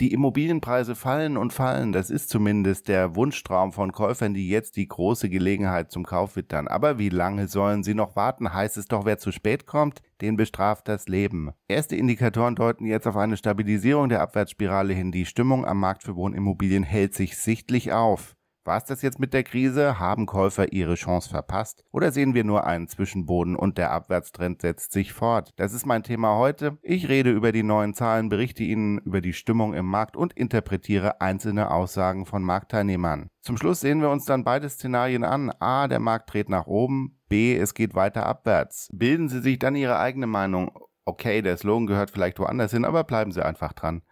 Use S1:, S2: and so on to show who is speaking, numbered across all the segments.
S1: die Immobilienpreise fallen und fallen. Das ist zumindest der Wunschtraum von Käufern, die jetzt die große Gelegenheit zum Kauf wittern. Aber wie lange sollen sie noch warten? Heißt es doch, wer zu spät kommt, den bestraft das Leben. Erste Indikatoren deuten jetzt auf eine Stabilisierung der Abwärtsspirale hin. Die Stimmung am Markt für Wohnimmobilien hält sich sichtlich auf. War es das jetzt mit der Krise? Haben Käufer ihre Chance verpasst? Oder sehen wir nur einen Zwischenboden und der Abwärtstrend setzt sich fort? Das ist mein Thema heute. Ich rede über die neuen Zahlen, berichte Ihnen über die Stimmung im Markt und interpretiere einzelne Aussagen von Marktteilnehmern. Zum Schluss sehen wir uns dann beide Szenarien an. A, der Markt dreht nach oben. B, es geht weiter abwärts. Bilden Sie sich dann Ihre eigene Meinung. Okay, der Slogan gehört vielleicht woanders hin, aber bleiben Sie einfach dran.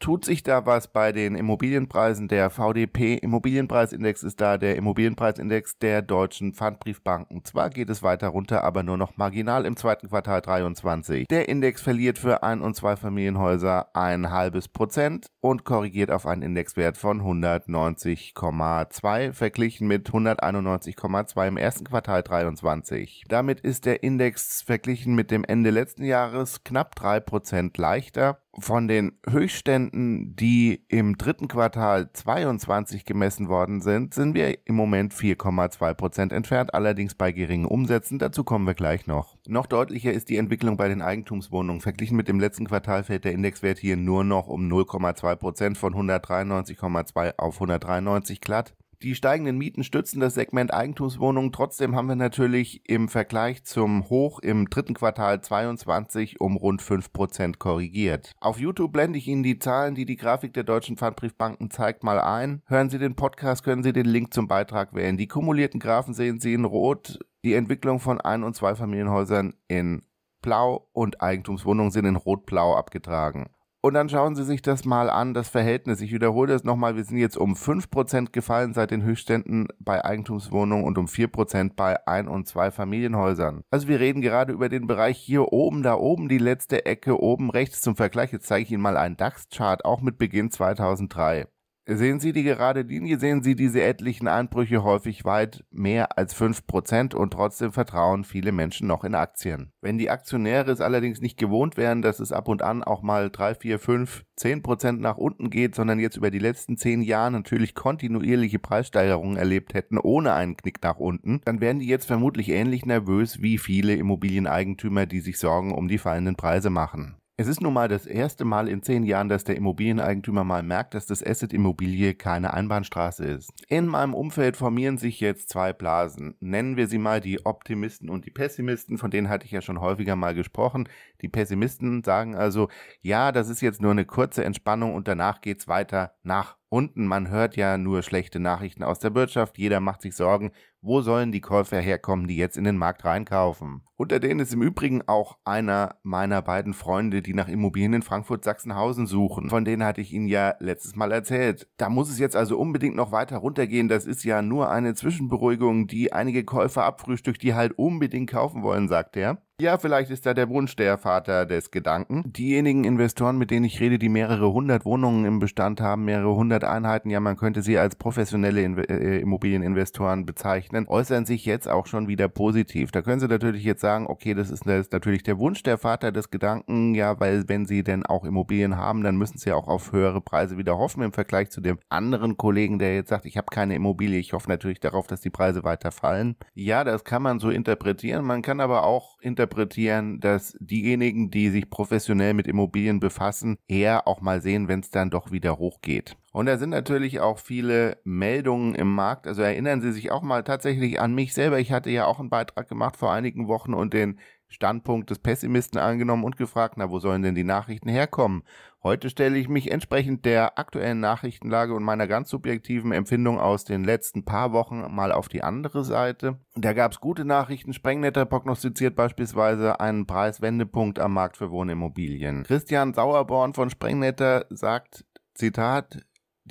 S1: Tut sich da was bei den Immobilienpreisen? Der VDP Immobilienpreisindex ist da der Immobilienpreisindex der deutschen Pfandbriefbanken. Zwar geht es weiter runter, aber nur noch marginal im zweiten Quartal 23. Der Index verliert für ein und zwei Familienhäuser ein halbes Prozent und korrigiert auf einen Indexwert von 190,2 verglichen mit 191,2 im ersten Quartal 23. Damit ist der Index verglichen mit dem Ende letzten Jahres knapp drei Prozent leichter von den Höchstständen, die im dritten Quartal 22 gemessen worden sind, sind wir im Moment 4,2 Prozent entfernt, allerdings bei geringen Umsätzen. Dazu kommen wir gleich noch. Noch deutlicher ist die Entwicklung bei den Eigentumswohnungen. Verglichen mit dem letzten Quartal fällt der Indexwert hier nur noch um 0,2 Prozent von 193,2 auf 193 glatt. Die steigenden Mieten stützen das Segment Eigentumswohnungen. Trotzdem haben wir natürlich im Vergleich zum Hoch im dritten Quartal 22 um rund 5% korrigiert. Auf YouTube blende ich Ihnen die Zahlen, die die Grafik der deutschen Pfandbriefbanken zeigt, mal ein. Hören Sie den Podcast, können Sie den Link zum Beitrag wählen. Die kumulierten Graphen sehen Sie in Rot. Die Entwicklung von Ein- und Zweifamilienhäusern in Blau und Eigentumswohnungen sind in Rot-Blau abgetragen. Und dann schauen Sie sich das mal an, das Verhältnis. Ich wiederhole es nochmal, wir sind jetzt um 5% gefallen seit den Höchstständen bei Eigentumswohnungen und um 4% bei Ein- und Zwei-Familienhäusern. Also wir reden gerade über den Bereich hier oben, da oben, die letzte Ecke oben rechts zum Vergleich. Jetzt zeige ich Ihnen mal einen DAX-Chart, auch mit Beginn 2003. Sehen Sie die gerade Linie, sehen Sie diese etlichen Einbrüche häufig weit mehr als 5% und trotzdem vertrauen viele Menschen noch in Aktien. Wenn die Aktionäre es allerdings nicht gewohnt wären, dass es ab und an auch mal 3, 4, 5, 10% nach unten geht, sondern jetzt über die letzten 10 Jahre natürlich kontinuierliche Preissteigerungen erlebt hätten, ohne einen Knick nach unten, dann wären die jetzt vermutlich ähnlich nervös wie viele Immobilieneigentümer, die sich Sorgen um die fallenden Preise machen. Es ist nun mal das erste Mal in zehn Jahren, dass der Immobilieneigentümer mal merkt, dass das Asset Immobilie keine Einbahnstraße ist. In meinem Umfeld formieren sich jetzt zwei Blasen. Nennen wir sie mal die Optimisten und die Pessimisten, von denen hatte ich ja schon häufiger mal gesprochen. Die Pessimisten sagen also, ja, das ist jetzt nur eine kurze Entspannung und danach geht's weiter nach unten. Man hört ja nur schlechte Nachrichten aus der Wirtschaft, jeder macht sich Sorgen wo sollen die Käufer herkommen, die jetzt in den Markt reinkaufen? Unter denen ist im Übrigen auch einer meiner beiden Freunde, die nach Immobilien in Frankfurt-Sachsenhausen suchen. Von denen hatte ich Ihnen ja letztes Mal erzählt. Da muss es jetzt also unbedingt noch weiter runtergehen. Das ist ja nur eine Zwischenberuhigung, die einige Käufer abfrühstückt, die halt unbedingt kaufen wollen, sagt er. Ja, vielleicht ist da der Wunsch der Vater des Gedanken. Diejenigen Investoren, mit denen ich rede, die mehrere hundert Wohnungen im Bestand haben, mehrere hundert Einheiten, ja, man könnte sie als professionelle äh, Immobilieninvestoren bezeichnen Zeichnern äußern sich jetzt auch schon wieder positiv. Da können Sie natürlich jetzt sagen, okay, das ist, das ist natürlich der Wunsch der Vater des Gedanken, ja, weil wenn Sie denn auch Immobilien haben, dann müssen Sie auch auf höhere Preise wieder hoffen im Vergleich zu dem anderen Kollegen, der jetzt sagt, ich habe keine Immobilie, ich hoffe natürlich darauf, dass die Preise weiter fallen. Ja, das kann man so interpretieren. Man kann aber auch interpretieren, dass diejenigen, die sich professionell mit Immobilien befassen, eher auch mal sehen, wenn es dann doch wieder hochgeht. Und da sind natürlich auch viele Meldungen im Markt. Also erinnern Sie sich auch mal tatsächlich an mich selber. Ich hatte ja auch einen Beitrag gemacht vor einigen Wochen und den Standpunkt des Pessimisten angenommen und gefragt, na, wo sollen denn die Nachrichten herkommen? Heute stelle ich mich entsprechend der aktuellen Nachrichtenlage und meiner ganz subjektiven Empfindung aus den letzten paar Wochen mal auf die andere Seite. Da gab es gute Nachrichten. Sprengnetter prognostiziert beispielsweise einen Preiswendepunkt am Markt für Wohnimmobilien. Christian Sauerborn von Sprengnetter sagt, Zitat,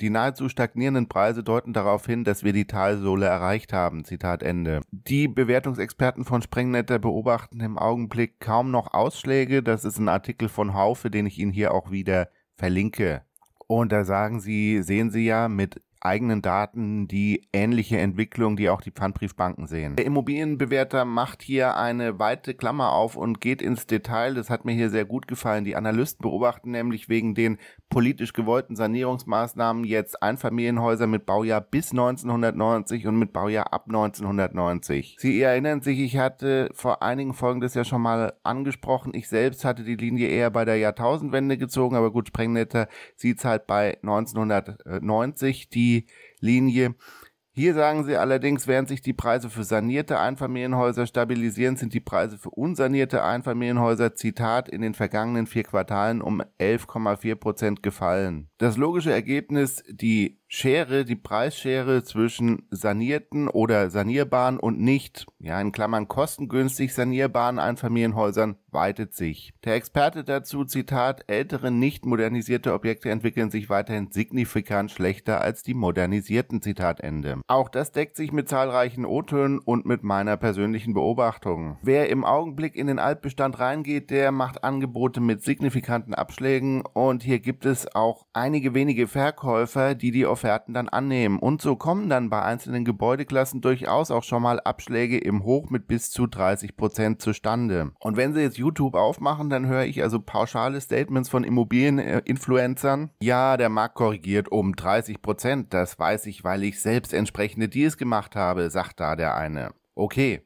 S1: die nahezu stagnierenden Preise deuten darauf hin, dass wir die Talsohle erreicht haben. Zitat Ende. Die Bewertungsexperten von Sprengnetter beobachten im Augenblick kaum noch Ausschläge. Das ist ein Artikel von Haufe, den ich Ihnen hier auch wieder verlinke. Und da sagen Sie, sehen Sie ja mit eigenen Daten die ähnliche Entwicklung, die auch die Pfandbriefbanken sehen. Der Immobilienbewerter macht hier eine weite Klammer auf und geht ins Detail. Das hat mir hier sehr gut gefallen. Die Analysten beobachten nämlich wegen den politisch gewollten Sanierungsmaßnahmen jetzt Einfamilienhäuser mit Baujahr bis 1990 und mit Baujahr ab 1990. Sie erinnern sich, ich hatte vor einigen Folgen das ja schon mal angesprochen. Ich selbst hatte die Linie eher bei der Jahrtausendwende gezogen, aber gut, Sprengnetter sieht's halt bei 1990 die Linie. Hier sagen sie allerdings, während sich die Preise für sanierte Einfamilienhäuser stabilisieren, sind die Preise für unsanierte Einfamilienhäuser, Zitat, in den vergangenen vier Quartalen um 11,4 Prozent gefallen. Das logische Ergebnis, die Schere, die Preisschere zwischen sanierten oder sanierbaren und nicht, ja in Klammern kostengünstig sanierbaren Einfamilienhäusern weitet sich. Der Experte dazu, Zitat, ältere nicht modernisierte Objekte entwickeln sich weiterhin signifikant schlechter als die modernisierten, Zitat Ende. Auch das deckt sich mit zahlreichen O-Tönen und mit meiner persönlichen Beobachtung. Wer im Augenblick in den Altbestand reingeht, der macht Angebote mit signifikanten Abschlägen und hier gibt es auch einige wenige Verkäufer, die die Offerten dann annehmen. Und so kommen dann bei einzelnen Gebäudeklassen durchaus auch schon mal Abschläge im Hoch mit bis zu 30% Prozent zustande. Und wenn sie jetzt YouTube aufmachen, dann höre ich also pauschale Statements von Immobilieninfluencern. Ja, der Markt korrigiert um 30%. Prozent. Das weiß ich, weil ich selbst entsprechende Deals gemacht habe, sagt da der eine. Okay,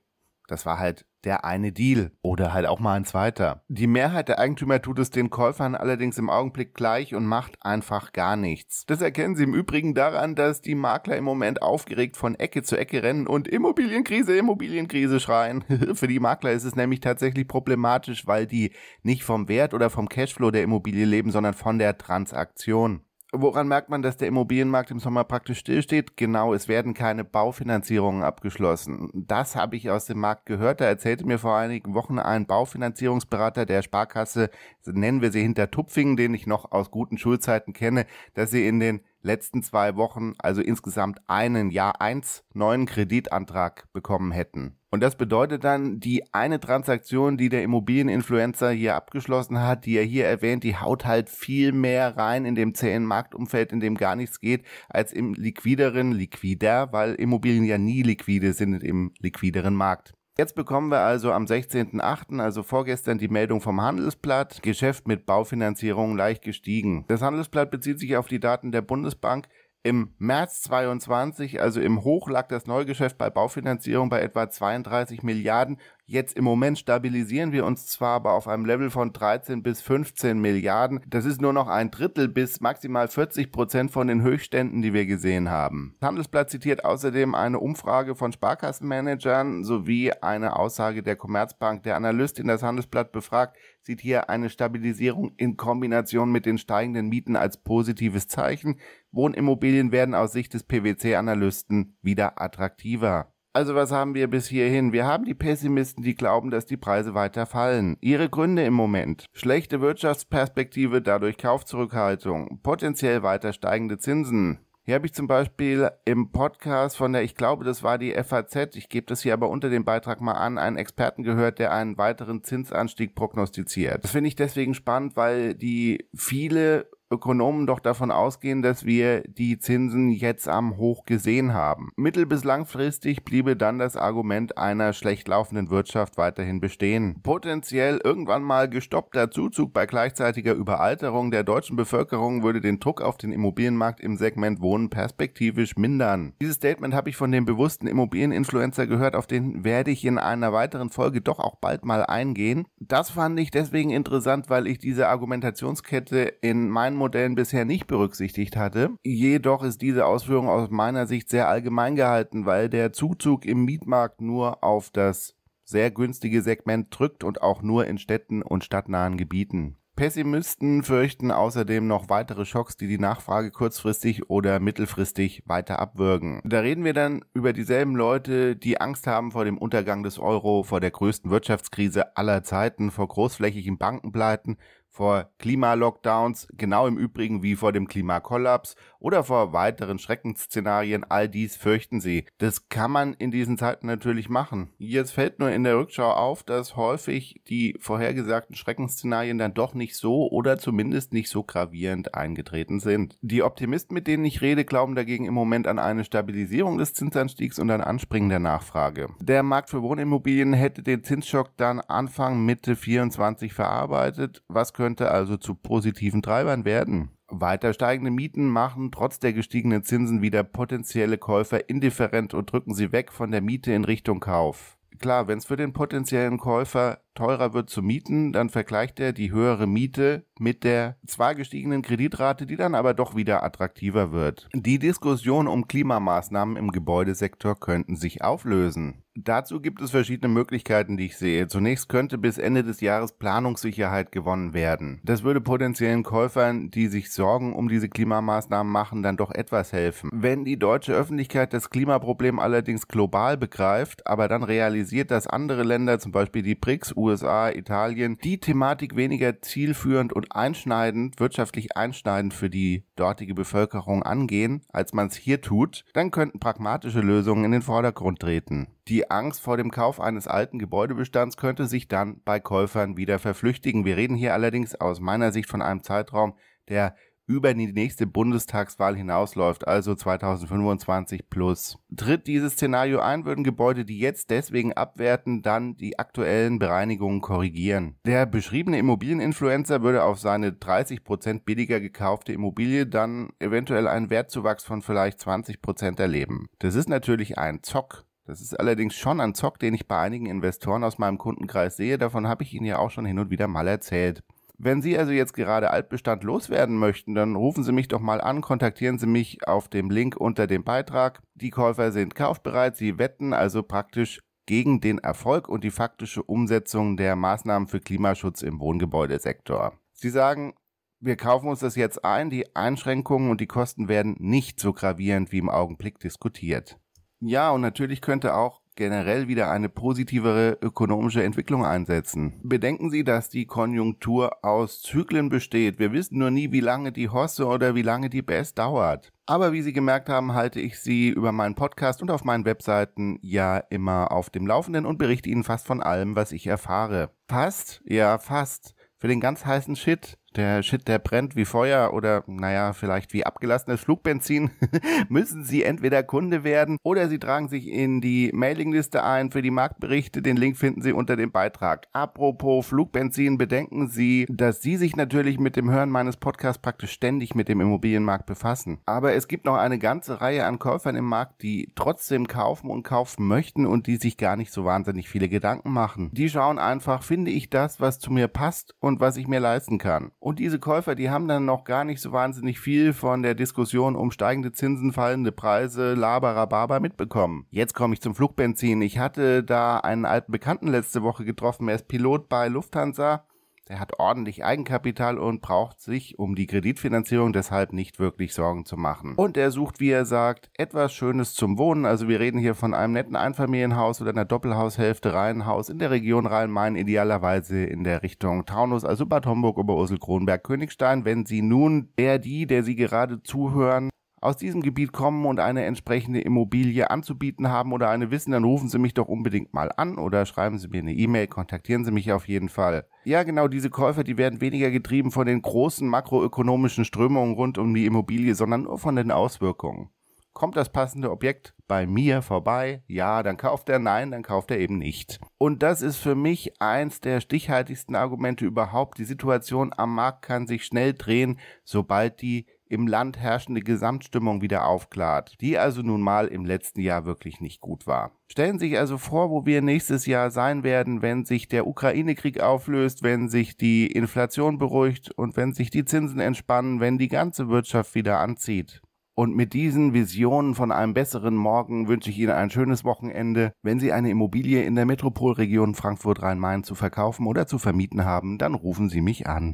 S1: das war halt der eine Deal oder halt auch mal ein zweiter. Die Mehrheit der Eigentümer tut es den Käufern allerdings im Augenblick gleich und macht einfach gar nichts. Das erkennen sie im Übrigen daran, dass die Makler im Moment aufgeregt von Ecke zu Ecke rennen und Immobilienkrise, Immobilienkrise schreien. Für die Makler ist es nämlich tatsächlich problematisch, weil die nicht vom Wert oder vom Cashflow der Immobilie leben, sondern von der Transaktion. Woran merkt man, dass der Immobilienmarkt im Sommer praktisch stillsteht? Genau, es werden keine Baufinanzierungen abgeschlossen. Das habe ich aus dem Markt gehört. Da erzählte mir vor einigen Wochen ein Baufinanzierungsberater der Sparkasse, nennen wir sie hinter Tupfingen, den ich noch aus guten Schulzeiten kenne, dass sie in den letzten zwei Wochen also insgesamt einen Jahr eins neuen Kreditantrag bekommen hätten. Und das bedeutet dann, die eine Transaktion, die der Immobilieninfluencer hier abgeschlossen hat, die er hier erwähnt, die haut halt viel mehr rein in dem zähen Marktumfeld, in dem gar nichts geht, als im liquideren Liquider, weil Immobilien ja nie liquide sind im liquideren Markt. Jetzt bekommen wir also am 16.8., also vorgestern, die Meldung vom Handelsblatt, Geschäft mit Baufinanzierung leicht gestiegen. Das Handelsblatt bezieht sich auf die Daten der Bundesbank. Im März 22, also im Hoch, lag das Neugeschäft bei Baufinanzierung bei etwa 32 Milliarden. Jetzt im Moment stabilisieren wir uns zwar aber auf einem Level von 13 bis 15 Milliarden. Das ist nur noch ein Drittel bis maximal 40 Prozent von den Höchstständen, die wir gesehen haben. Das Handelsblatt zitiert außerdem eine Umfrage von Sparkassenmanagern sowie eine Aussage der Commerzbank. Der Analyst den das Handelsblatt befragt, sieht hier eine Stabilisierung in Kombination mit den steigenden Mieten als positives Zeichen. Wohnimmobilien werden aus Sicht des PwC-Analysten wieder attraktiver. Also was haben wir bis hierhin? Wir haben die Pessimisten, die glauben, dass die Preise weiter fallen. Ihre Gründe im Moment. Schlechte Wirtschaftsperspektive, dadurch Kaufzurückhaltung, potenziell weiter steigende Zinsen. Hier habe ich zum Beispiel im Podcast von der, ich glaube, das war die FAZ, ich gebe das hier aber unter dem Beitrag mal an, einen Experten gehört, der einen weiteren Zinsanstieg prognostiziert. Das finde ich deswegen spannend, weil die viele Ökonomen doch davon ausgehen, dass wir die Zinsen jetzt am Hoch gesehen haben. Mittel- bis langfristig bliebe dann das Argument einer schlecht laufenden Wirtschaft weiterhin bestehen. Potenziell irgendwann mal gestoppter Zuzug bei gleichzeitiger Überalterung der deutschen Bevölkerung würde den Druck auf den Immobilienmarkt im Segment Wohnen perspektivisch mindern. Dieses Statement habe ich von dem bewussten Immobilieninfluencer gehört, auf den werde ich in einer weiteren Folge doch auch bald mal eingehen. Das fand ich deswegen interessant, weil ich diese Argumentationskette in meinen Modellen bisher nicht berücksichtigt hatte. Jedoch ist diese Ausführung aus meiner Sicht sehr allgemein gehalten, weil der Zuzug im Mietmarkt nur auf das sehr günstige Segment drückt und auch nur in Städten und stadtnahen Gebieten. Pessimisten fürchten außerdem noch weitere Schocks, die die Nachfrage kurzfristig oder mittelfristig weiter abwürgen. Da reden wir dann über dieselben Leute, die Angst haben vor dem Untergang des Euro, vor der größten Wirtschaftskrise aller Zeiten, vor großflächigen Bankenpleiten, vor Klimalockdowns, genau im Übrigen wie vor dem Klimakollaps oder vor weiteren Schreckensszenarien, all dies fürchten sie. Das kann man in diesen Zeiten natürlich machen. Jetzt fällt nur in der Rückschau auf, dass häufig die vorhergesagten Schreckensszenarien dann doch nicht so oder zumindest nicht so gravierend eingetreten sind. Die Optimisten, mit denen ich rede, glauben dagegen im Moment an eine Stabilisierung des Zinsanstiegs und ein Anspringen der Nachfrage. Der Markt für Wohnimmobilien hätte den Zinsschock dann Anfang Mitte 24 verarbeitet, was könnte könnte also zu positiven Treibern werden. Weiter steigende Mieten machen trotz der gestiegenen Zinsen wieder potenzielle Käufer indifferent und drücken sie weg von der Miete in Richtung Kauf. Klar, wenn es für den potenziellen Käufer teurer wird zu mieten, dann vergleicht er die höhere Miete mit der zwar gestiegenen Kreditrate, die dann aber doch wieder attraktiver wird. Die Diskussion um Klimamaßnahmen im Gebäudesektor könnten sich auflösen. Dazu gibt es verschiedene Möglichkeiten, die ich sehe. Zunächst könnte bis Ende des Jahres Planungssicherheit gewonnen werden. Das würde potenziellen Käufern, die sich Sorgen um diese Klimamaßnahmen machen, dann doch etwas helfen. Wenn die deutsche Öffentlichkeit das Klimaproblem allerdings global begreift, aber dann realisiert, dass andere Länder, zum Beispiel die BRICS, USA, Italien, die Thematik weniger zielführend und einschneidend, wirtschaftlich einschneidend für die dortige Bevölkerung angehen, als man es hier tut, dann könnten pragmatische Lösungen in den Vordergrund treten. Die Angst vor dem Kauf eines alten Gebäudebestands könnte sich dann bei Käufern wieder verflüchtigen. Wir reden hier allerdings aus meiner Sicht von einem Zeitraum, der über die nächste Bundestagswahl hinausläuft, also 2025 plus. Tritt dieses Szenario ein, würden Gebäude, die jetzt deswegen abwerten, dann die aktuellen Bereinigungen korrigieren. Der beschriebene Immobilieninfluencer würde auf seine 30% billiger gekaufte Immobilie dann eventuell einen Wertzuwachs von vielleicht 20% erleben. Das ist natürlich ein Zock, das ist allerdings schon ein Zock, den ich bei einigen Investoren aus meinem Kundenkreis sehe. Davon habe ich Ihnen ja auch schon hin und wieder mal erzählt. Wenn Sie also jetzt gerade Altbestand loswerden möchten, dann rufen Sie mich doch mal an, kontaktieren Sie mich auf dem Link unter dem Beitrag. Die Käufer sind kaufbereit, sie wetten also praktisch gegen den Erfolg und die faktische Umsetzung der Maßnahmen für Klimaschutz im Wohngebäudesektor. Sie sagen, wir kaufen uns das jetzt ein, die Einschränkungen und die Kosten werden nicht so gravierend wie im Augenblick diskutiert. Ja, und natürlich könnte auch generell wieder eine positivere ökonomische Entwicklung einsetzen. Bedenken Sie, dass die Konjunktur aus Zyklen besteht. Wir wissen nur nie, wie lange die Hosse oder wie lange die Best dauert. Aber wie Sie gemerkt haben, halte ich Sie über meinen Podcast und auf meinen Webseiten ja immer auf dem Laufenden und berichte Ihnen fast von allem, was ich erfahre. Fast? Ja, fast. Für den ganz heißen Shit der Shit, der brennt wie Feuer oder naja, vielleicht wie abgelassenes Flugbenzin, müssen Sie entweder Kunde werden oder Sie tragen sich in die Mailingliste ein für die Marktberichte. Den Link finden Sie unter dem Beitrag. Apropos Flugbenzin, bedenken Sie, dass Sie sich natürlich mit dem Hören meines Podcasts praktisch ständig mit dem Immobilienmarkt befassen. Aber es gibt noch eine ganze Reihe an Käufern im Markt, die trotzdem kaufen und kaufen möchten und die sich gar nicht so wahnsinnig viele Gedanken machen. Die schauen einfach, finde ich das, was zu mir passt und was ich mir leisten kann. Und diese Käufer, die haben dann noch gar nicht so wahnsinnig viel von der Diskussion um steigende Zinsen, fallende Preise, Labarababa mitbekommen. Jetzt komme ich zum Flugbenzin. Ich hatte da einen alten Bekannten letzte Woche getroffen. Er ist Pilot bei Lufthansa er hat ordentlich Eigenkapital und braucht sich um die Kreditfinanzierung deshalb nicht wirklich Sorgen zu machen. Und er sucht, wie er sagt, etwas Schönes zum Wohnen. Also wir reden hier von einem netten Einfamilienhaus oder einer Doppelhaushälfte, Reihenhaus in der Region Rhein-Main, idealerweise in der Richtung Taunus, also Bad Homburg, Oberursel, Kronberg, Königstein. Wenn Sie nun der, die, der Sie gerade zuhören, aus diesem Gebiet kommen und eine entsprechende Immobilie anzubieten haben oder eine wissen, dann rufen Sie mich doch unbedingt mal an oder schreiben Sie mir eine E-Mail, kontaktieren Sie mich auf jeden Fall. Ja, genau, diese Käufer, die werden weniger getrieben von den großen makroökonomischen Strömungen rund um die Immobilie, sondern nur von den Auswirkungen. Kommt das passende Objekt bei mir vorbei? Ja, dann kauft er, nein, dann kauft er eben nicht. Und das ist für mich eins der stichhaltigsten Argumente überhaupt. Die Situation am Markt kann sich schnell drehen, sobald die im Land herrschende Gesamtstimmung wieder aufklart, die also nun mal im letzten Jahr wirklich nicht gut war. Stellen Sie sich also vor, wo wir nächstes Jahr sein werden, wenn sich der Ukraine-Krieg auflöst, wenn sich die Inflation beruhigt und wenn sich die Zinsen entspannen, wenn die ganze Wirtschaft wieder anzieht. Und mit diesen Visionen von einem besseren Morgen wünsche ich Ihnen ein schönes Wochenende. Wenn Sie eine Immobilie in der Metropolregion Frankfurt-Rhein-Main zu verkaufen oder zu vermieten haben, dann rufen Sie mich an.